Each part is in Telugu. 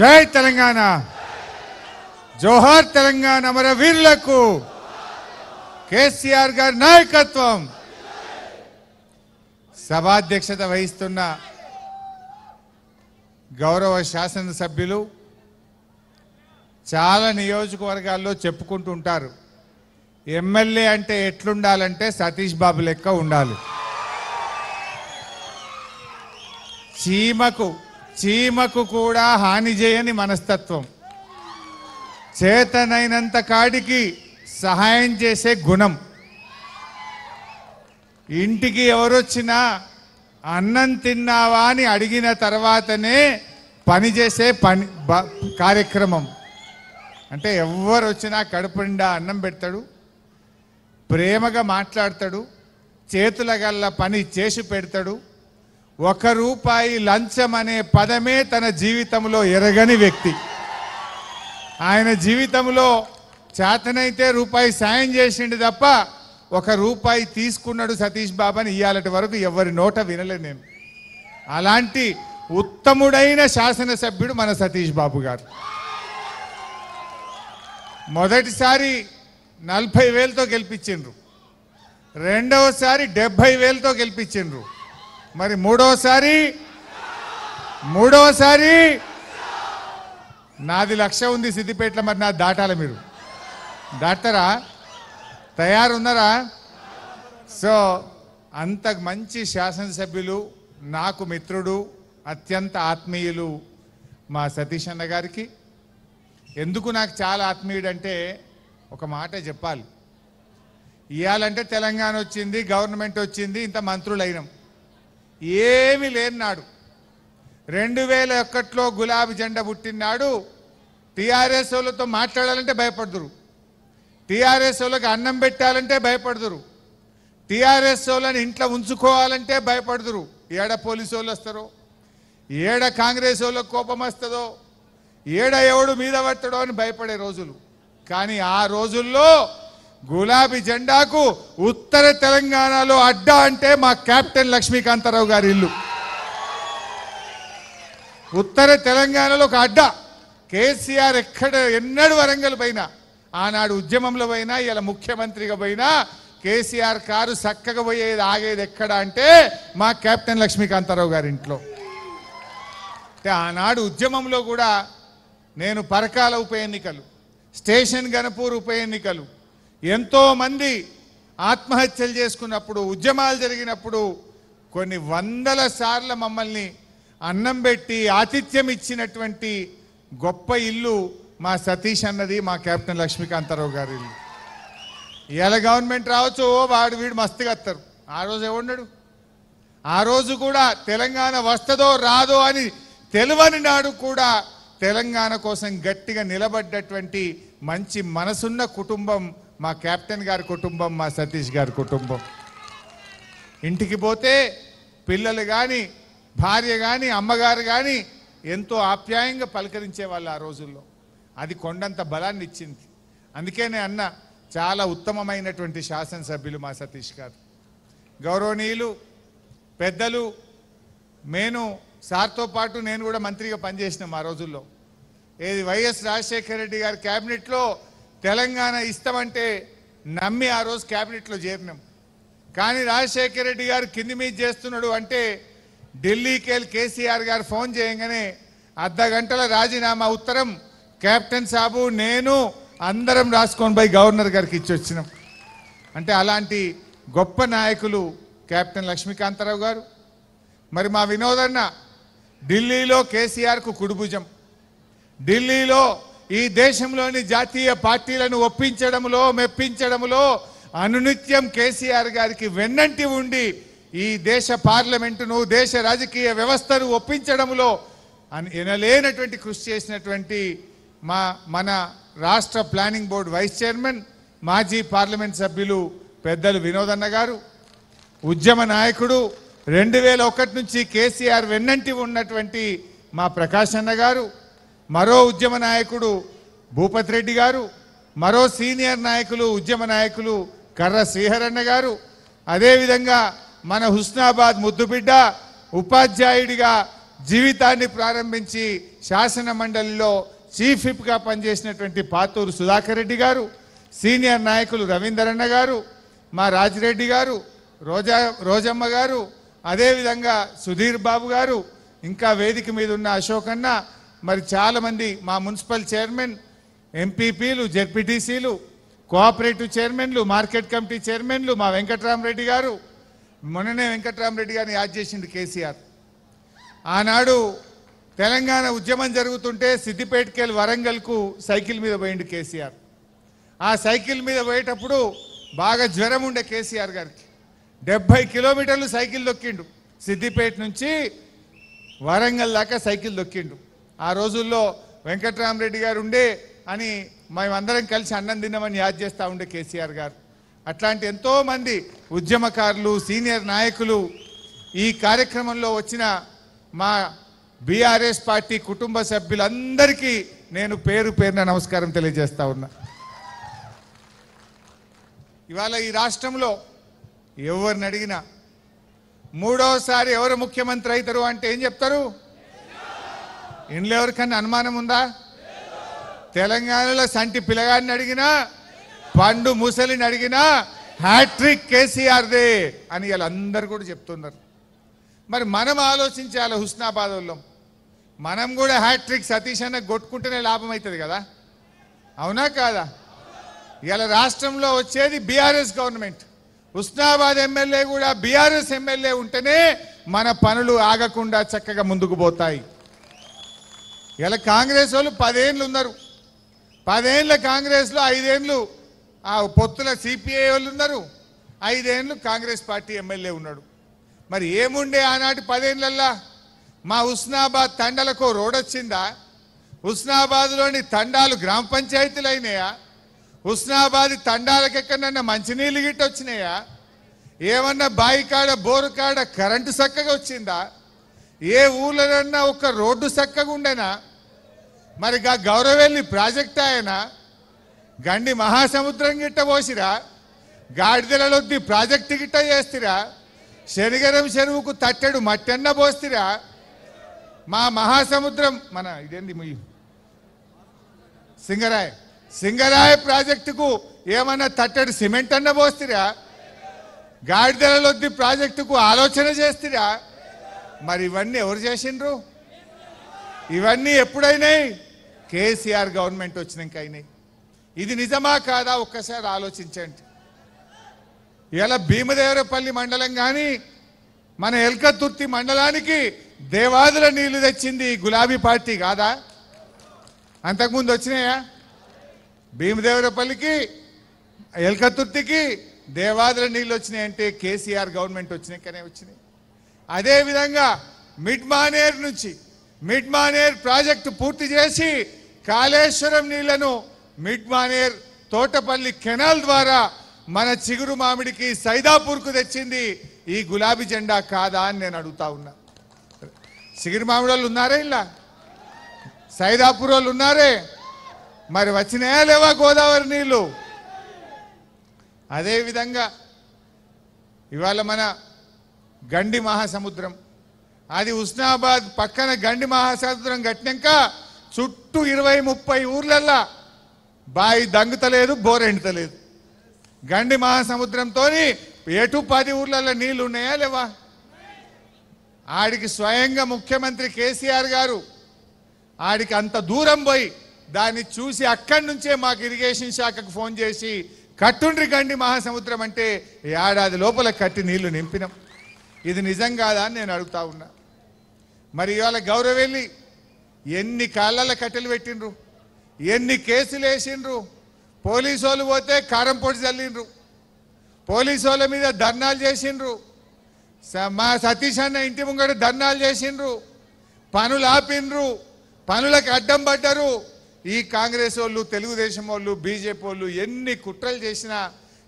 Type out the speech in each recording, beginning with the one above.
జై తెలంగాణ జోహార్ తెలంగాణ అమర వీరులకు కేసీఆర్ గారి నాయకత్వం సభాధ్యక్షత వహిస్తున్న గౌరవ శాసనసభ్యులు చాలా నియోజకవర్గాల్లో చెప్పుకుంటూ ఉంటారు ఎమ్మెల్యే అంటే ఎట్లుండాలంటే సతీష్ బాబు లెక్క ఉండాలి చీమకు చీమకు కూడా హాని చేయని మనస్తత్వం చేతనైనంత కాడికి సహాయం చేసే గుణం ఇంటికి ఎవరొచ్చినా అన్నం తిన్నావా అని అడిగిన తర్వాతనే పనిచేసే పని కార్యక్రమం అంటే ఎవరు వచ్చినా కడుపుండా అన్నం పెడతాడు ప్రేమగా మాట్లాడతాడు చేతుల గల్ల పని చేసి పెడతాడు ఒక రూపాయి లంచం అనే పదమే తన జీవితంలో ఎరగని వ్యక్తి ఆయన జీవితంలో చేతనైతే రూపాయి సాయం చేసిండు తప్ప ఒక రూపాయి తీసుకున్నాడు సతీష్ బాబాని ఇయ్యాలటి వరకు ఎవరి నోట వినలే నేను అలాంటి ఉత్తముడైన శాసనసభ్యుడు మన సతీష్ బాబు గారు మొదటిసారి నలభై వేలతో గెలిపించిండ్రు రెండవసారి డెబ్భై వేలతో గెలిపించిండ్రు మరి మూడోసారి మూడోసారి నాది లక్ష ఉంది సిద్దిపేటలో మరి నాది దాటాలి మీరు దాటారా తయారున్నారా సో అంత మంచి శాసనసభ్యులు నాకు మిత్రుడు అత్యంత ఆత్మీయులు మా సతీష్ అన్న గారికి ఎందుకు నాకు చాలా ఆత్మీయుడంటే ఒక మాట చెప్పాలి ఇవ్వాలంటే తెలంగాణ వచ్చింది గవర్నమెంట్ వచ్చింది ఇంత మంత్రులు అయినాం ఏమి లేనినాడు రెండు వేల ఒక్కట్లో గులాబీ జెండా పుట్టినాడు టీఆర్ఎస్ వాళ్ళతో మాట్లాడాలంటే భయపడదురు టీఆర్ఎస్ వాళ్ళకి అన్నం పెట్టాలంటే భయపడదురు టీఆర్ఎస్ వాళ్ళని ఇంట్లో ఉంచుకోవాలంటే భయపడదురు ఏడ పోలీసు వాళ్ళు వస్తారో ఏడ కాంగ్రెస్ వాళ్ళకి కోపం వస్తుందో ఏడ ఎవడు మీద పడతాడో అని భయపడే రోజులు కానీ ఆ రోజుల్లో గులాబీ జెండాకు ఉత్తర తెలంగాణలో అడ్డా అంటే మా కెప్టెన్ లక్ష్మీకాంతారావు గారి ఇల్లు ఉత్తర తెలంగాణలో ఒక అడ్డా కేసీఆర్ ఎక్కడ ఎన్నడు వరంగల్ పైన ఆనాడు ఉద్యమంలో పోయినా ఇలా ముఖ్యమంత్రిగా పోయినా కేసీఆర్ కారు చక్కగా పోయేది ఆగేది ఎక్కడ అంటే మా కెప్టెన్ లక్ష్మీకాంతారావు గారి ఇంట్లో అంటే ఆనాడు ఉద్యమంలో కూడా నేను పరకాల ఉప ఎన్నికలు స్టేషన్ గణపూర్ ఉప ఎన్నికలు ఎంతోమంది ఆత్మహత్యలు చేసుకున్నప్పుడు ఉద్యమాలు జరిగినప్పుడు కొన్ని వందల సార్లు మమ్మల్ని అన్నం పెట్టి ఆతిథ్యం ఇచ్చినటువంటి గొప్ప ఇల్లు మా సతీష్ అన్నది మా కెప్టెన్ లక్ష్మీకాంతారావు గారి ఇల్లు ఎలా గవర్నమెంట్ రావచ్చు వాడు వీడు మస్తుగా అత్తారు ఆ రోజు ఏమున్నాడు ఆ రోజు కూడా తెలంగాణ వస్తుందో రాదో అని తెలువని నాడు కూడా తెలంగాణ కోసం గట్టిగా నిలబడ్డటువంటి మంచి మనసున్న కుటుంబం మా కెప్టెన్ గారి కుటుంబం మా సతీష్ గారి కుటుంబం ఇంటికి పోతే పిల్లలు కానీ భార్య కానీ అమ్మగారు కానీ ఎంతో ఆప్యాయంగా పలకరించే వాళ్ళు ఆ రోజుల్లో అది కొండంత బలాన్ని ఇచ్చింది అందుకేనే అన్న చాలా ఉత్తమమైనటువంటి శాసనసభ్యులు మా సతీష్ గారు గౌరవనీయులు పెద్దలు నేను సార్తో పాటు నేను కూడా మంత్రిగా పనిచేసినాం ఆ రోజుల్లో ఏది వైఎస్ రాజశేఖర రెడ్డి గారి క్యాబినెట్లో తెలంగాణ ఇస్తామంటే నమ్మి ఆ రోజు క్యాబినెట్లో చేరినాం కానీ రాజశేఖర రెడ్డి గారు కింది మీద చేస్తున్నాడు అంటే ఢిల్లీకి వెళ్ళి కేసీఆర్ గారు ఫోన్ చేయగానే అర్ధ గంటల రాజీనామా ఉత్తరం కెప్టెన్ సాబు నేను అందరం రాసుకొని పోయి గవర్నర్ గారికి ఇచ్చి వచ్చినాం అంటే అలాంటి గొప్ప నాయకులు కెప్టెన్ లక్ష్మీకాంతారావు గారు మరి మా వినోదన్న ఢిల్లీలో కేసీఆర్కు కుడిభుజం ఢిల్లీలో ఈ దేశంలోని జాతీయ పార్టీలను ఒప్పించడంలో మెప్పించడంలో అనునిత్యం కేసీఆర్ గారికి వెన్నంటి ఉండి ఈ దేశ పార్లమెంటును దేశ రాజకీయ వ్యవస్థను ఒప్పించడంలో ఎనలేనటువంటి కృషి చేసినటువంటి మా మన రాష్ట్ర ప్లానింగ్ బోర్డు వైస్ చైర్మన్ మాజీ పార్లమెంట్ సభ్యులు పెద్దలు వినోదన్న గారు ఉద్యమ నాయకుడు రెండు వేల ఒకటి నుంచి కేసీఆర్ వెన్నంటి ఉన్నటువంటి మా ప్రకాశ్ అన్న గారు మరో ఉద్యమ నాయకుడు భూపతి రెడ్డి గారు మరో సీనియర్ నాయకులు ఉద్యమ నాయకులు కర్ర శ్రీహరన్న గారు అదేవిధంగా మన హుస్నాబాద్ ముద్దుబిడ్డ ఉపాధ్యాయుడిగా జీవితాన్ని ప్రారంభించి శాసన మండలిలో చీఫ్ విప్గా పనిచేసినటువంటి పాతూరు సుధాకర్ రెడ్డి గారు సీనియర్ నాయకులు రవీందరన్న గారు మా రాజిరెడ్డి గారు రోజా రోజమ్మ గారు అదేవిధంగా సుధీర్ బాబు గారు ఇంకా వేదిక మీద ఉన్న అశోకన్న మరి చాలామంది మా మున్సిపల్ చైర్మన్ ఎంపీపీలు జెడ్పీటీసీలు కోఆపరేటివ్ చైర్మన్లు మార్కెట్ కమిటీ చైర్మన్లు మా వెంకట్రామరెడ్డి గారు మొన్ననే వెంకట్రామరెడ్డి గారిని యాద్ చేసింది కేసీఆర్ ఆనాడు తెలంగాణ ఉద్యమం జరుగుతుంటే సిద్దిపేటకెళ్ళి వరంగల్కు సైకిల్ మీద పోయిండు కేసీఆర్ ఆ సైకిల్ మీద పోయేటప్పుడు బాగా జ్వరం ఉండే కేసీఆర్ గారికి డెబ్బై కిలోమీటర్లు సైకిల్ దొక్కిండు సిద్దిపేట నుంచి వరంగల్ దాకా సైకిల్ దొక్కిండు ఆ రోజుల్లో వెంకట్రామరెడ్డి గారు ఉండే అని మేమందరం కలిసి అన్నం తిన్నామని యాద్ చేస్తూ ఉండే కేసీఆర్ గారు అట్లాంటి ఎంతోమంది ఉద్యమకారులు సీనియర్ నాయకులు ఈ కార్యక్రమంలో వచ్చిన మా బీఆర్ఎస్ పార్టీ కుటుంబ సభ్యులందరికీ నేను పేరు పేరున నమస్కారం తెలియజేస్తా ఉన్నా ఇవాళ ఈ రాష్ట్రంలో ఎవరిని అడిగినా మూడోసారి ఎవరు ముఖ్యమంత్రి అవుతారు అంటే ఏం చెప్తారు ఇంట్లో ఎవరికన్నా అనుమానం ఉందా తెలంగాణలో సంటి పిల్లగాడిని అడిగినా పండు ముసలిని అడిగినా హ్యాట్రిక్ కేసీఆర్దే అని వీళ్ళందరూ కూడా చెప్తున్నారు మరి మనం ఆలోచించాలి హుస్నాబాద్ వాళ్ళం మనం కూడా హ్యాట్రిక్ సతీష్ అన్న కొట్టుకుంటేనే లాభం అవుతుంది కదా అవునా కాదా ఇవాళ రాష్ట్రంలో వచ్చేది బీఆర్ఎస్ గవర్నమెంట్ హుస్నాబాద్ ఎమ్మెల్యే కూడా బీఆర్ఎస్ ఎమ్మెల్యే ఉంటేనే మన పనులు ఆగకుండా చక్కగా ముందుకు పోతాయి ఇలా కాంగ్రెస్ వాళ్ళు పదేళ్ళు ఉన్నారు పదేళ్ళ కాంగ్రెస్లో ఐదేళ్ళు ఆ పొత్తుల సిపిఐ వాళ్ళు ఉన్నారు ఐదేళ్ళు కాంగ్రెస్ పార్టీ ఎమ్మెల్యే ఉన్నాడు మరి ఏముండే ఆనాటి పదేళ్ళల్లా మా హుస్నాబాద్ తండలకు రోడ్ వచ్చిందా హుస్నాబాద్లోని తండాలు గ్రామ పంచాయతీలు అయినాయా హుస్నాబాద్ తండాలకు ఎక్కడన్నా మంచినీళ్ళు గిట్ట వచ్చినాయా ఏమన్నా బావి కాడ బోరు కాడ కరెంటు చక్కగా వచ్చిందా ఏ ఊళ్ళోనన్నా ఒక రోడ్డు చక్కగా ఉండేనా మరి ఆ గౌరవేల్లి ప్రాజెక్ట్ ఆయన గండి మహాసముద్రం గిట్ట పోసిరా గాడిదలొద్ది ప్రాజెక్టు గిట్ట చేస్తురా శనిగరం చెరువుకు తట్టెడు మట్టెన్న పోస్తురా మా మహాసముద్రం మన ఇదేంది ముయ్యి సింగరాయ్ సింగరాయ్ ప్రాజెక్టుకు ఏమన్నా తట్టెడు సిమెంట్ అన్న పోస్తురా గాడిదలొద్ది ప్రాజెక్టుకు ఆలోచన చేస్తురా మరి ఇవన్నీ ఎవరు చేసిండ్రు ఇవన్నీ ఎప్పుడైనాయి కేసీఆర్ గవర్నమెంట్ వచ్చినాక అయినాయి ఇది నిజమా కాదా ఒక్కసారి ఆలోచించండి ఇలా భీమదేవరపల్లి మండలం కానీ మన ఎల్కతుర్తి మండలానికి దేవాదుల నీళ్లు తెచ్చింది గులాబీ పార్టీ కాదా అంతకుముందు వచ్చినాయా భీమదేవరపల్లికి ఎల్కతుర్తికి దేవాదుల నీళ్ళు అంటే కేసీఆర్ గవర్నమెంట్ వచ్చినాకనే వచ్చినాయి అదేవిధంగా మిడ్ మానేర్ నుంచి మిడ్ మానేర్ ప్రాజెక్టు పూర్తి చేసి కాళేశ్వరం నీళ్లను మిడ్ మానేర్ తోటపల్లి కెనాల్ ద్వారా మన చిగురు మామిడికి సైదాపూర్కు తెచ్చింది ఈ గులాబీ జెండా కాదా అని నేను అడుగుతా ఉన్నా చిగురు మామిడి వాళ్ళు ఉన్నారే ఇలా సైదాపూర్ వాళ్ళు ఉన్నారే మరి వచ్చినాయా లేవా గోదావరి నీళ్ళు అదేవిధంగా ఇవాళ మన గండి మహాసముద్రం అది ఉస్నాబాద్ పక్కన గండి మహాసముద్రం కట్టినాక చుట్టూ ఇరవై ముప్పై ఊర్లల్లా బాయి దంగుతలేదు బోరెండుతలేదు గండి మహాసముద్రంతో ఎటు పది ఊర్లలో నీళ్లు ఉన్నాయా లేవా ఆడికి స్వయంగా ముఖ్యమంత్రి కేసీఆర్ గారు ఆడికి అంత దూరం పోయి దాన్ని చూసి అక్కడి నుంచే మాకు ఇరిగేషన్ శాఖకు ఫోన్ చేసి కట్టుండ్రి గండి మహాసముద్రం అంటే ఏడాది లోపల కట్టి నీళ్లు నింపినాం ఇది నిజం కాదా అని నేను అడుగుతా ఉన్నా మరి ఇవాళ వెళ్ళి ఎన్ని కాళ్ళ కట్టెలు పెట్టిండ్రు ఎన్ని కేసులు వేసిండ్రు పోలీసు వాళ్ళు పోతే కారం పొడి చల్లిండ్రు పోలీసు వాళ్ళ మీద ధర్నాలు చేసిండ్రు మా సతీష్ అన్న ఇంటి ముంగడు ధర్నాలు చేసిండ్రు పనులు ఆపిండ్రు పనులకు అడ్డం పడ్డరు ఈ కాంగ్రెస్ వాళ్ళు తెలుగుదేశం వాళ్ళు బీజేపీ వాళ్ళు ఎన్ని కుట్రలు చేసినా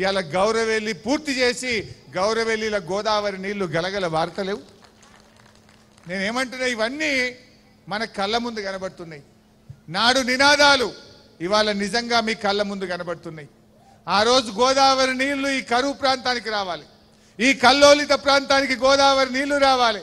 ఇవాళ గౌరవెల్లి పూర్తి చేసి గౌరవెల్లిల గోదావరి నీళ్లు గలగల వార్తలేవు నేనేమంటున్నా ఇవన్నీ మన కళ్ళ ముందు కనబడుతున్నాయి నాడు నినాదాలు ఇవాళ నిజంగా మీ కళ్ళ ముందు కనబడుతున్నాయి ఆ రోజు గోదావరి నీళ్లు ఈ కరువు ప్రాంతానికి రావాలి ఈ కల్లోలిత ప్రాంతానికి గోదావరి నీళ్లు రావాలి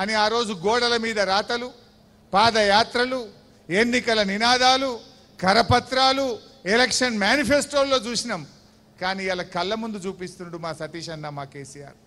అని ఆ రోజు గోడల మీద రాతలు పాదయాత్రలు ఎన్నికల నినాదాలు కరపత్రాలు ఎలక్షన్ మేనిఫెస్టోల్లో చూసినాం కానీ ఇలా కళ్ళ ముందు చూపిస్తున్నాడు మా సతీష్ అన్న మా కేసీఆర్